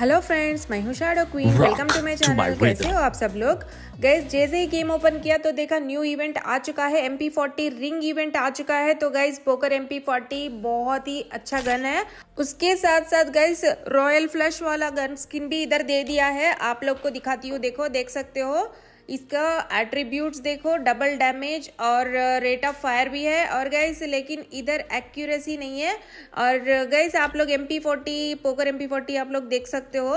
hello friends मैं हूं shadow queen welcome to my channel कैसे हो आप सब लोग गैस जैसे ही गेम ओपन किया तो देखा न्यू इवेंट आ चुका है M P forty ring event आ चुका है तो guys poker M P forty बहुत ही अच्छा गन है उसके साथ साथ गैस रॉयल फ्लश वाला गन स्किन भी इधर दे दिया है आप लोग को दिखाती हूँ देखो देख सकते हो इसका एट्रीब्यूट्स देखो डबल डैमेज और रेट ऑफ फायर भी है और गैस लेकिन इधर एक्यूरेसी नहीं है और गैस uh, आप लोग M P forty poker M P forty आप लोग देख सकते हो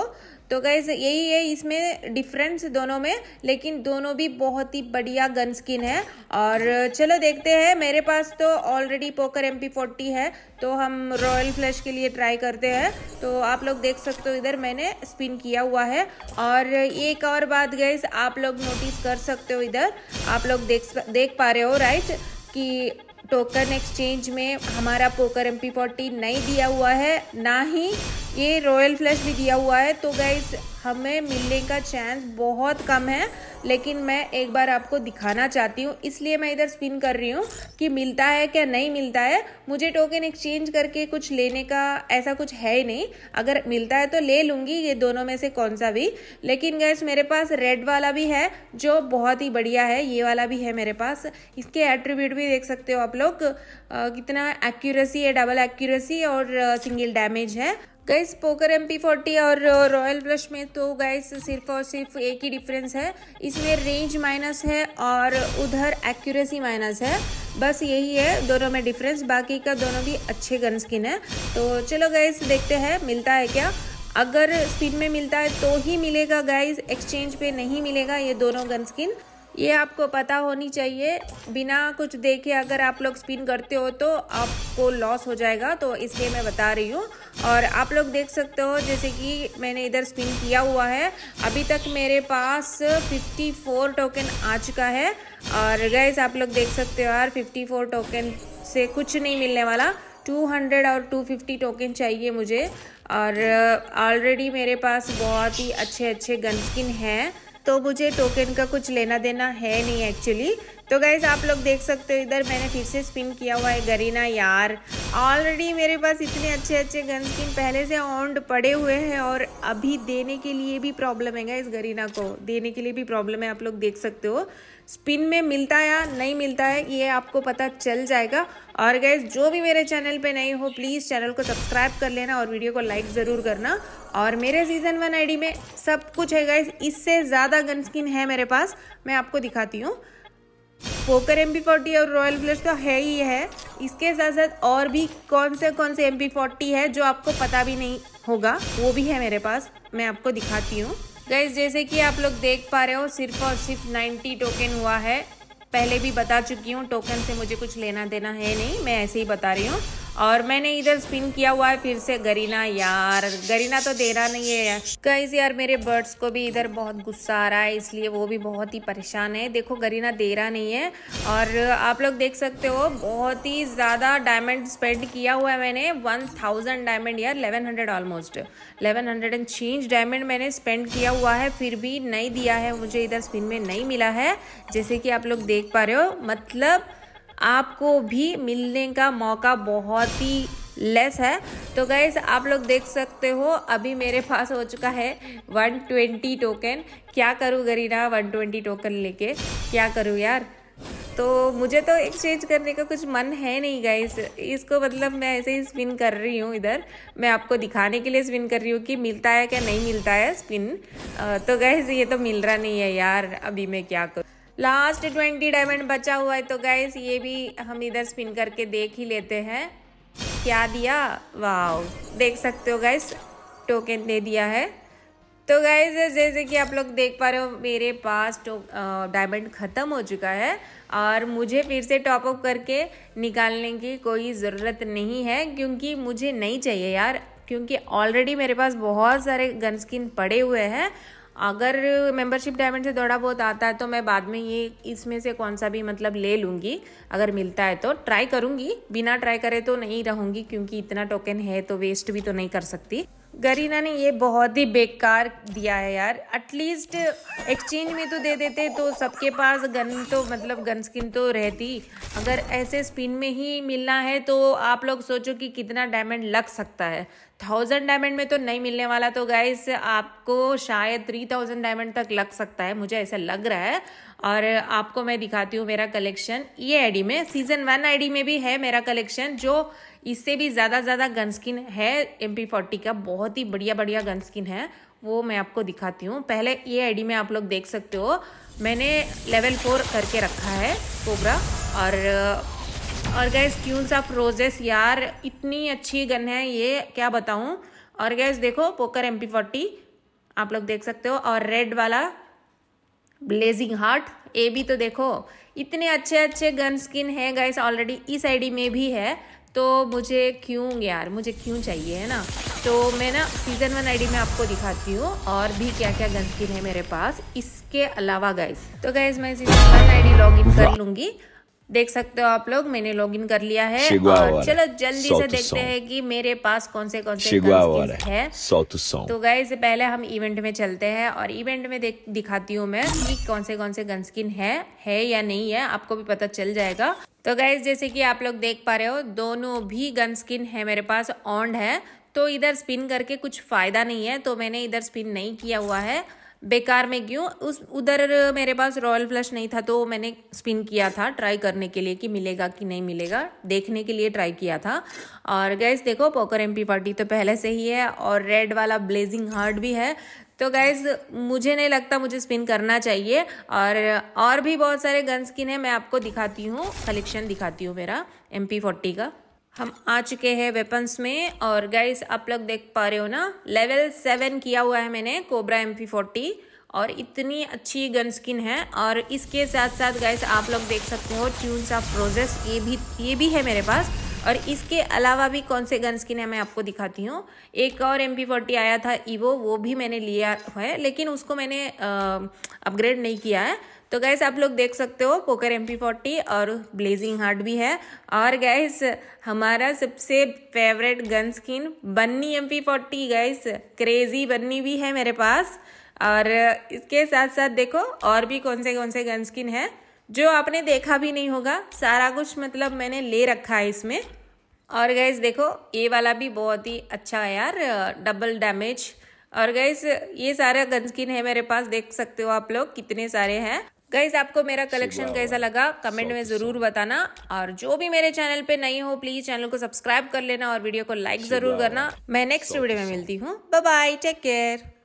तो गैस यही है इसमें डिफरेंस दोनों में लेकिन दोनों भी बहुत ही बढ़िया गन स्किन है और चलो देखते हैं मेरे पास तो ऑलरेडी पोकर एम पी है तो हम रॉयल फ्लैश के लिए ट्राई करते हैं तो आप लोग देख सकते हो इधर मैंने स्पिन किया हुआ है और एक और बात गैस आप लोग नोटिस कर सकते हो इधर आप लोग देख देख पा रहे हो राइट कि टोकन एक्सचेंज में हमारा पोकर एम पी फोर्टी नहीं दिया हुआ है ना ही ये रॉयल फ्लैश भी दिया हुआ है तो गाइज हमें मिलने का चांस बहुत कम है लेकिन मैं एक बार आपको दिखाना चाहती हूँ इसलिए मैं इधर स्पिन कर रही हूँ कि मिलता है क्या नहीं मिलता है मुझे टोकन एक्सचेंज करके कुछ लेने का ऐसा कुछ है ही नहीं अगर मिलता है तो ले लूँगी ये दोनों में से कौन सा भी लेकिन गैस मेरे पास रेड वाला भी है जो बहुत ही बढ़िया है ये वाला भी है मेरे पास इसके एट्रीब्यूट भी देख सकते हो आप लोग कितना एक्यूरेसी है डबल एक्यूरेसी और सिंगल डैमेज है guys poker M P forty और रॉयल uh, ब्रश में तो गाइस सिर्फ और सिर्फ एक ही डिफरेंस है इसमें रेंज माइनस है और उधर एक्यूरेसी माइनस है बस यही है दोनों में डिफरेंस बाकी का दोनों भी अच्छे गन स्किन है तो चलो गाइस देखते हैं मिलता है क्या अगर स्पिन में मिलता है तो ही मिलेगा गाइस एक्सचेंज पे नहीं मिलेगा ये दोनों गन स्किन ये आपको पता होनी चाहिए बिना कुछ देखे अगर आप लोग स्पिन करते हो तो आपको लॉस हो जाएगा तो इसलिए मैं बता रही हूँ और आप लोग देख सकते हो जैसे कि मैंने इधर स्पिन किया हुआ है अभी तक मेरे पास 54 टोकन आ चुका है और गैस आप लोग देख सकते हो यार 54 टोकन से कुछ नहीं मिलने वाला 200 और 250 टोकन चाहिए मुझे और ऑलरेडी मेरे पास बहुत ही अच्छे अच्छे गन स्किन हैं तो मुझे टोकन का कुछ लेना देना है नहीं एक्चुअली तो गाइज आप लोग देख सकते हो इधर मैंने फिर से स्पिन किया हुआ है गरीना यार ऑलरेडी मेरे पास इतने अच्छे अच्छे गन स्किन पहले से ऑन्ड पड़े हुए हैं और अभी देने के लिए भी प्रॉब्लम है गाइज गरीना को देने के लिए भी प्रॉब्लम है आप लोग देख सकते हो स्पिन में मिलता है या नहीं मिलता है ये आपको पता चल जाएगा और गैस जो भी मेरे चैनल पे नहीं हो प्लीज़ चैनल को सब्सक्राइब कर लेना और वीडियो को लाइक ज़रूर करना और मेरे सीज़न वन आईडी में सब कुछ है गैस इससे ज़्यादा गन स्किन है मेरे पास मैं आपको दिखाती हूँ पोकर एम पी फोर्टी और रॉयल ब्लश तो है ही है इसके साथ साथ और भी कौन से कौन से एम पी फोर्टी है जो आपको पता भी नहीं होगा वो भी है मेरे पास मैं आपको दिखाती हूँ गैस जैसे कि आप लोग देख पा रहे हो सिर्फ और सिर्फ 90 टोकन हुआ है पहले भी बता चुकी हूँ टोकन से मुझे कुछ लेना देना है नहीं मैं ऐसे ही बता रही हूँ और मैंने इधर स्पिन किया हुआ है फिर से गरीना यार गरीना तो देना नहीं है यार गाइज यार मेरे बर्ड्स को भी इधर बहुत गुस्सा आ रहा है इसलिए वो भी बहुत ही परेशान है देखो गरीना दे रहा नहीं है और आप लोग देख सकते हो बहुत ही ज़्यादा डायमंड स्पेंड किया हुआ है मैंने वन थाउजेंड डायमंड यार eleven hundred almost eleven hundred and change diamond मैंने स्पेंड किया हुआ है फिर भी नहीं दिया है मुझे इधर स्पिन में नहीं मिला है जैसे कि आप लोग देख पा रहे हो मतलब आपको भी मिलने का मौका बहुत ही लेस है तो गैस आप लोग देख सकते हो अभी मेरे पास हो चुका है 120 टोकन क्या करूँ गरीना 120 टोकन लेके क्या करूँ यार तो मुझे तो एक्सचेंज करने का कुछ मन है नहीं गाइस इसको मतलब मैं ऐसे ही स्पिन कर रही हूँ इधर मैं आपको दिखाने के लिए स्पिन कर रही हूँ कि मिलता है क्या नहीं मिलता है स्पिन तो गैस ये तो मिल रहा नहीं है यार अभी मैं क्या करूँ लास्ट ट्वेंटी डायमंड बचा हुआ है तो गैस ये भी हम इधर स्पिन करके देख ही लेते हैं क्या दिया वाह देख सकते हो गैस टोकन दे दिया है तो गैस जैसे कि आप लोग देख पा रहे हो मेरे पास टो डायमंड ख़त्म हो चुका है और मुझे फिर से टॉप अप करके निकालने की कोई ज़रूरत नहीं है क्योंकि मुझे नहीं चाहिए यार क्योंकि ऑलरेडी मेरे पास बहुत सारे गन स्किन पड़े हुए हैं अगर मेंबरशिप डायमंड से थोड़ा बहुत आता है तो मैं बाद में ये इसमें से कौन सा भी मतलब ले लूँगी अगर मिलता है तो ट्राई करूँगी बिना ट्राई करे तो नहीं रहूँगी क्योंकि इतना टोकन है तो वेस्ट भी तो नहीं कर सकती गरीना ने ये बहुत ही बेकार दिया है यार एटलीस्ट एक्सचेंज में तो दे देते तो सबके पास गन तो मतलब गन स्किन तो रहती अगर ऐसे स्पिन में ही मिलना है तो आप लोग सोचो कि कितना डायमंड लग सकता है थाउजेंड डायमंड में तो नहीं मिलने वाला तो गाइस आपको शायद थ्री थाउजेंड डायमंड तक लग सकता है मुझे ऐसा लग रहा है और आपको मैं दिखाती हूँ मेरा कलेक्शन ये आईडी में सीजन वन आईडी में भी है मेरा कलेक्शन जो इससे भी ज़्यादा ज़्यादा गन स्किन है एम पी फोर्टी का बहुत ही बढ़िया बढ़िया गन स्किन है वो मैं आपको दिखाती हूँ पहले ये आईडी में आप लोग देख सकते हो मैंने लेवल फोर करके रखा है कोबरा और और गैस क्यूल्स ऑफ रोजेस यार इतनी अच्छी गन है ये क्या बताऊं और गैस देखो पोकर एम पी आप लोग देख सकते हो और रेड वाला ब्लेजिंग हार्ट ए भी तो देखो इतने अच्छे अच्छे गन स्किन है गैस ऑलरेडी इस आईडी में भी है तो मुझे क्यों यार मुझे क्यों चाहिए है ना तो मैं ना सीज़न वन आईडी में आपको दिखाती हूँ और भी क्या क्या गन स्किन है मेरे पास इसके अलावा गैस तो गैस मैं सीज़न वन आईडी लॉगिन कर लूंगी देख सकते हो आप लोग मैंने लॉगिन कर लिया है और चलो जल्दी से देखते हैं कि मेरे पास कौन से कौन से है तो गए से पहले हम इवेंट में चलते हैं और इवेंट में दिखाती हूँ मैं कि कौन से कौन से गन स्किन है है या नहीं है आपको भी पता चल जाएगा तो गए जैसे कि आप लोग देख पा रहे हो दोनों भी गन स्किन है मेरे पास ऑन्ड है तो इधर स्पिन करके कुछ फायदा नहीं है तो मैंने इधर स्पिन नहीं किया हुआ है बेकार में क्यों उस उधर मेरे पास रॉयल फ्लश नहीं था तो मैंने स्पिन किया था ट्राई करने के लिए कि मिलेगा कि नहीं मिलेगा देखने के लिए ट्राई किया था और गैस देखो पोकर एम पार्टी तो पहले से ही है और रेड वाला ब्लेजिंग हार्ट भी है तो गैस मुझे नहीं लगता मुझे स्पिन करना चाहिए और और भी बहुत सारे गन स्किन है मैं आपको दिखाती हूँ कलेक्शन दिखाती हूँ मेरा एम पी फोर्टी का हम आ चुके हैं वेपन्स में और गाइस आप लोग देख पा रहे हो ना लेवल सेवन किया हुआ है मैंने कोबरा एम फोर्टी और इतनी अच्छी गन स्किन है और इसके साथ साथ गाइस आप लोग देख सकते हो ट्यून्स ऑफ रोजेस ये भी ये भी है मेरे पास और इसके अलावा भी कौन से गन स्किन है मैं आपको दिखाती हूँ एक और एम फोर्टी आया था ईवो वो भी मैंने लिया है लेकिन उसको मैंने अपग्रेड नहीं किया है तो गैस आप लोग देख सकते हो पोकर एम फोर्टी और ब्लेजिंग हार्ट भी है और गैस हमारा सबसे favourite gun skin bunny M forty guys crazy bunny भी है मेरे पास और इसके साथ साथ देखो और भी कौन से कौन से गन स्किन है जो आपने देखा भी नहीं होगा सारा कुछ मतलब मैंने ले रखा है इसमें और गैस देखो ये वाला भी बहुत ही अच्छा है यार डबल डैमेज और गैस ये सारा गन स्किन है मेरे पास देख सकते हो आप लोग कितने सारे हैं गैस आपको मेरा कलेक्शन कैसा लगा कमेंट में ज़रूर बताना और जो भी मेरे चैनल पे नई हो प्लीज़ चैनल को सब्सक्राइब कर लेना और वीडियो को लाइक ज़रूर करना मैं नेक्स्ट वीडियो में मिलती हूँ बाय टेक केयर